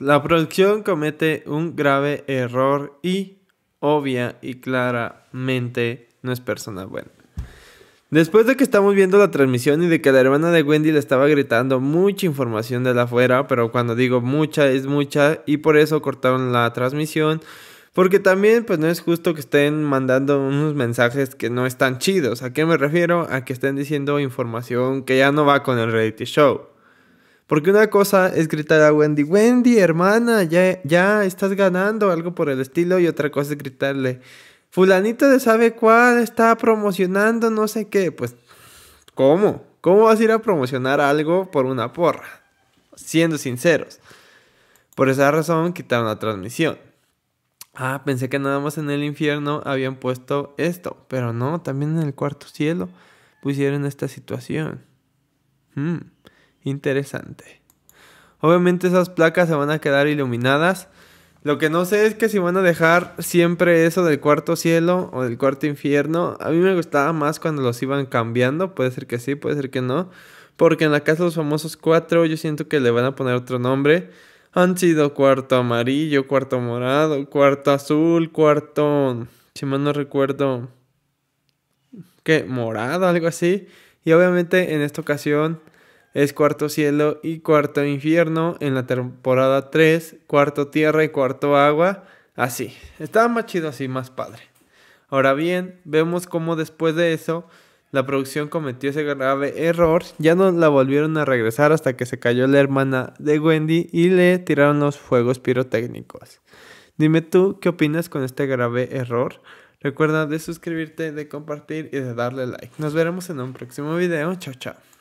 La producción comete un grave error y, obvia y claramente, no es persona buena. Después de que estamos viendo la transmisión y de que la hermana de Wendy le estaba gritando mucha información de afuera, pero cuando digo mucha es mucha y por eso cortaron la transmisión, porque también pues no es justo que estén mandando unos mensajes que no están chidos. ¿A qué me refiero? A que estén diciendo información que ya no va con el reality show. Porque una cosa es gritar a Wendy, Wendy, hermana, ya, ya estás ganando, algo por el estilo, y otra cosa es gritarle, fulanito de sabe cuál está promocionando, no sé qué, pues, ¿cómo? ¿Cómo vas a ir a promocionar algo por una porra? Siendo sinceros. Por esa razón quitaron la transmisión. Ah, pensé que nada más en el infierno habían puesto esto, pero no, también en el cuarto cielo pusieron esta situación. Hmm. Interesante. Obviamente esas placas se van a quedar iluminadas. Lo que no sé es que si van a dejar siempre eso del cuarto cielo o del cuarto infierno. A mí me gustaba más cuando los iban cambiando. Puede ser que sí, puede ser que no. Porque en la casa de los famosos cuatro yo siento que le van a poner otro nombre. Han sido cuarto amarillo, cuarto morado, cuarto azul, cuarto... Si mal no recuerdo... ¿Qué? Morado, algo así. Y obviamente en esta ocasión es cuarto cielo y cuarto infierno en la temporada 3, cuarto tierra y cuarto agua, así. Estaba más chido así, más padre. Ahora bien, vemos cómo después de eso la producción cometió ese grave error, ya no la volvieron a regresar hasta que se cayó la hermana de Wendy y le tiraron los fuegos pirotécnicos. Dime tú, ¿qué opinas con este grave error? Recuerda de suscribirte, de compartir y de darle like. Nos veremos en un próximo video. Chao, chao.